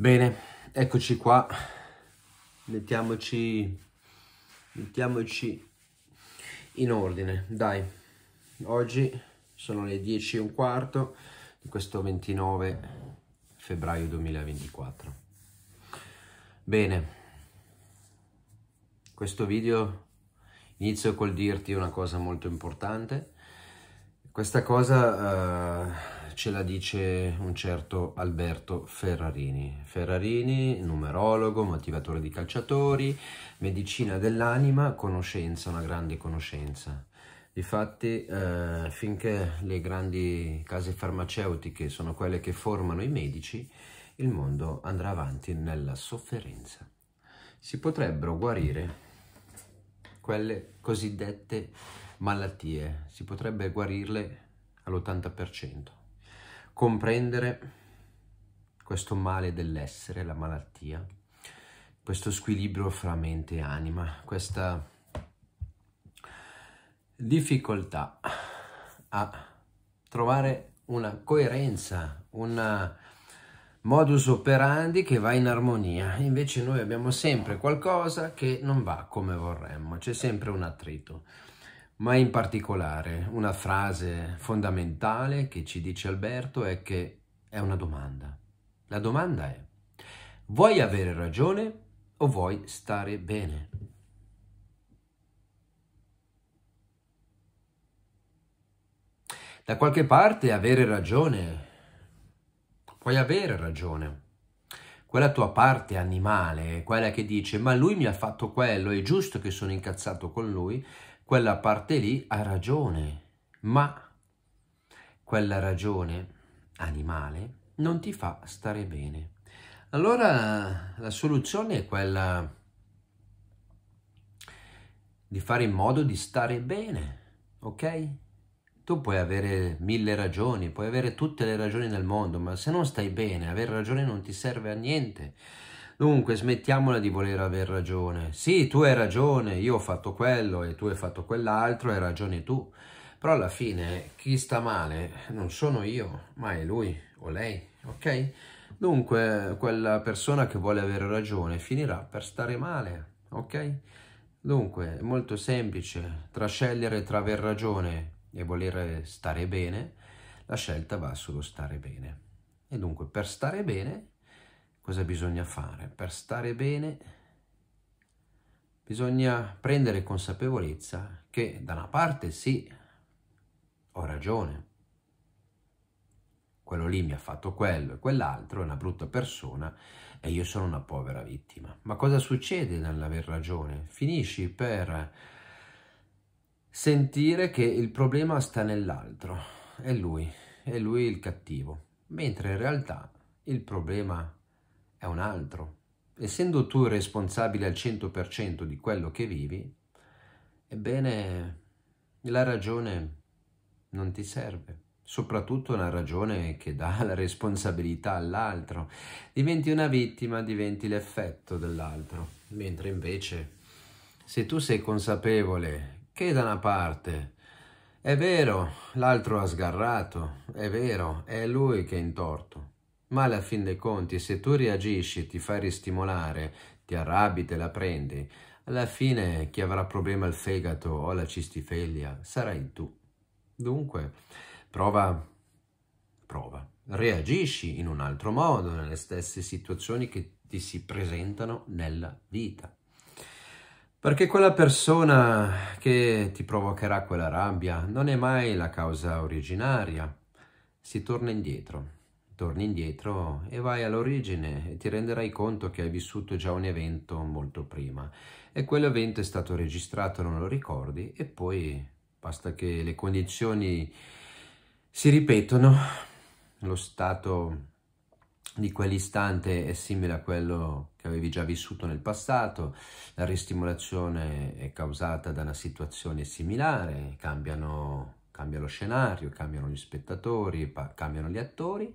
Bene, eccoci qua. Mettiamoci, mettiamoci in ordine, dai. Oggi sono le 10 e un quarto di questo 29 febbraio 2024. Bene, questo video inizio col dirti una cosa molto importante. Questa cosa... Uh, ce la dice un certo Alberto Ferrarini. Ferrarini, numerologo, motivatore di calciatori, medicina dell'anima, conoscenza, una grande conoscenza. Difatti, eh, finché le grandi case farmaceutiche sono quelle che formano i medici, il mondo andrà avanti nella sofferenza. Si potrebbero guarire quelle cosiddette malattie, si potrebbe guarirle all'80% comprendere questo male dell'essere, la malattia, questo squilibrio fra mente e anima, questa difficoltà a trovare una coerenza, un modus operandi che va in armonia. Invece noi abbiamo sempre qualcosa che non va come vorremmo, c'è sempre un attrito ma in particolare una frase fondamentale che ci dice Alberto è che è una domanda. La domanda è, vuoi avere ragione o vuoi stare bene? Da qualche parte avere ragione, puoi avere ragione. Quella tua parte animale, quella che dice ma lui mi ha fatto quello, è giusto che sono incazzato con lui, quella parte lì ha ragione, ma quella ragione animale non ti fa stare bene. Allora la soluzione è quella di fare in modo di stare bene, ok? Tu puoi avere mille ragioni, puoi avere tutte le ragioni del mondo, ma se non stai bene, avere ragione non ti serve a niente. Dunque, smettiamola di voler aver ragione. Sì, tu hai ragione, io ho fatto quello e tu hai fatto quell'altro, hai ragione tu. Però alla fine chi sta male non sono io, ma è lui o lei, ok? Dunque, quella persona che vuole avere ragione finirà per stare male, ok? Dunque, è molto semplice, tra scegliere tra aver ragione e volere stare bene, la scelta va sullo stare bene. E dunque, per stare bene, cosa bisogna fare? Per stare bene bisogna prendere consapevolezza che da una parte sì, ho ragione, quello lì mi ha fatto quello e quell'altro, è una brutta persona e io sono una povera vittima. Ma cosa succede nell'aver ragione? Finisci per sentire che il problema sta nell'altro, è lui, è lui il cattivo, mentre in realtà il problema è un altro. Essendo tu responsabile al 100% di quello che vivi, ebbene la ragione non ti serve. Soprattutto una ragione che dà la responsabilità all'altro. Diventi una vittima, diventi l'effetto dell'altro. Mentre invece, se tu sei consapevole che da una parte è vero, l'altro ha sgarrato, è vero, è lui che è in torto, ma alla fin dei conti, se tu reagisci, ti fai ristimolare, ti arrabbi, te la prendi, alla fine chi avrà problema al fegato o alla cistifeglia sarai tu. Dunque, prova, prova, reagisci in un altro modo nelle stesse situazioni che ti si presentano nella vita. Perché quella persona che ti provocherà quella rabbia non è mai la causa originaria, si torna indietro torni indietro e vai all'origine e ti renderai conto che hai vissuto già un evento molto prima e quell'evento è stato registrato, non lo ricordi e poi basta che le condizioni si ripetono, lo stato di quell'istante è simile a quello che avevi già vissuto nel passato, la ristimolazione è causata da una situazione similare, cambiano cambia lo scenario, cambiano gli spettatori, cambiano gli attori,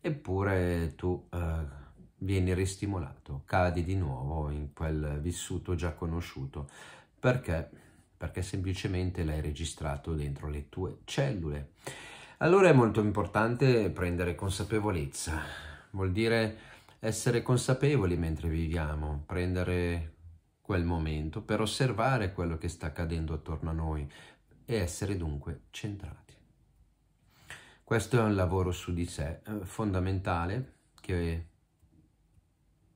eppure tu eh, vieni ristimolato, cadi di nuovo in quel vissuto già conosciuto. Perché? Perché semplicemente l'hai registrato dentro le tue cellule. Allora è molto importante prendere consapevolezza, vuol dire essere consapevoli mentre viviamo, prendere quel momento per osservare quello che sta accadendo attorno a noi, e essere dunque centrati. Questo è un lavoro su di sé eh, fondamentale che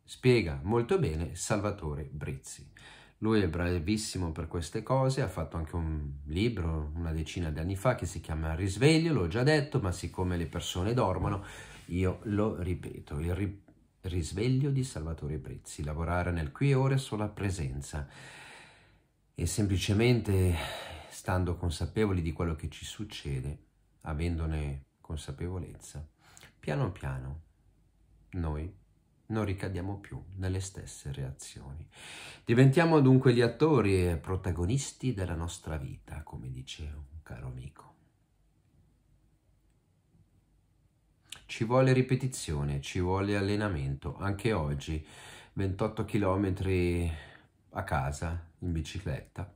spiega molto bene Salvatore Brizzi. Lui è bravissimo per queste cose, ha fatto anche un libro una decina di anni fa che si chiama Risveglio, l'ho già detto, ma siccome le persone dormono, io lo ripeto, il ri risveglio di Salvatore Brizzi, lavorare nel qui e ora sulla presenza e semplicemente stando consapevoli di quello che ci succede, avendone consapevolezza, piano piano noi non ricadiamo più nelle stesse reazioni. Diventiamo dunque gli attori e protagonisti della nostra vita, come dice un caro amico. Ci vuole ripetizione, ci vuole allenamento. Anche oggi, 28 km a casa in bicicletta,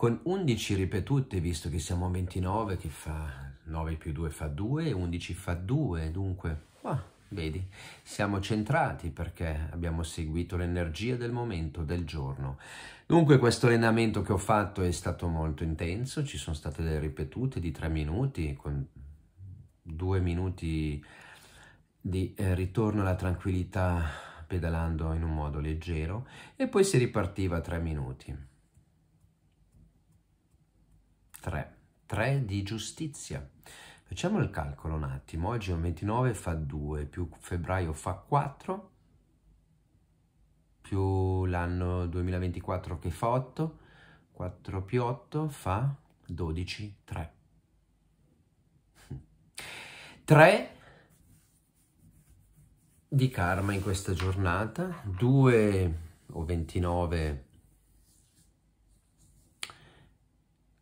con 11 ripetute, visto che siamo a 29, che fa 9 più 2 fa 2, 11 fa 2, dunque, ah, vedi, siamo centrati perché abbiamo seguito l'energia del momento, del giorno. Dunque questo allenamento che ho fatto è stato molto intenso, ci sono state delle ripetute di 3 minuti, con 2 minuti di eh, ritorno alla tranquillità pedalando in un modo leggero e poi si ripartiva 3 minuti. 3. 3 di giustizia. Facciamo il calcolo un attimo. Oggi è un 29, fa 2, più febbraio fa 4, più l'anno 2024 che fa 8, 4 più 8 fa 12, 3. 3 di karma in questa giornata, 2 o 29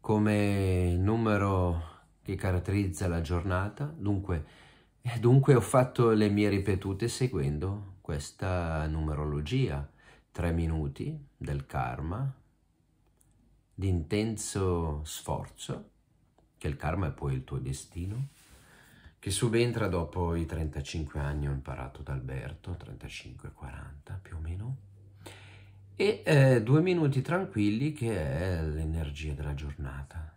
come numero che caratterizza la giornata, dunque, eh, dunque ho fatto le mie ripetute seguendo questa numerologia, tre minuti del karma, di intenso sforzo, che il karma è poi il tuo destino, che subentra dopo i 35 anni, ho imparato da Alberto, 35-40 più o meno, e eh, due minuti tranquilli che è l'energia della giornata.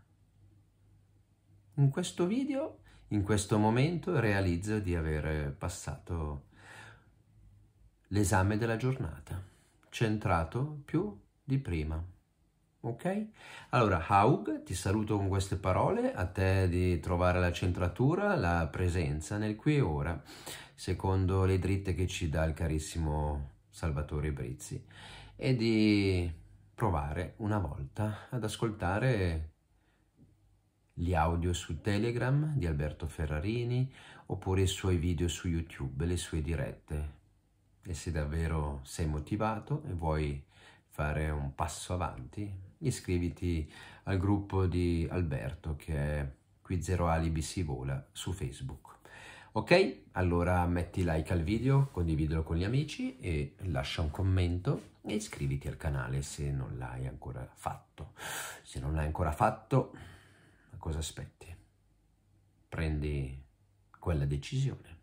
In questo video, in questo momento, realizzo di aver passato l'esame della giornata, centrato più di prima. Ok? Allora, Haug, ti saluto con queste parole, a te di trovare la centratura, la presenza nel qui e ora, secondo le dritte che ci dà il carissimo Salvatore Brizzi e di provare una volta ad ascoltare gli audio su Telegram di Alberto Ferrarini oppure i suoi video su YouTube, le sue dirette. E se davvero sei motivato e vuoi fare un passo avanti, iscriviti al gruppo di Alberto che è Qui Zero Alibi si vola su Facebook. Ok? Allora metti like al video, condividilo con gli amici e lascia un commento e iscriviti al canale se non l'hai ancora fatto. Se non l'hai ancora fatto, cosa aspetti? Prendi quella decisione.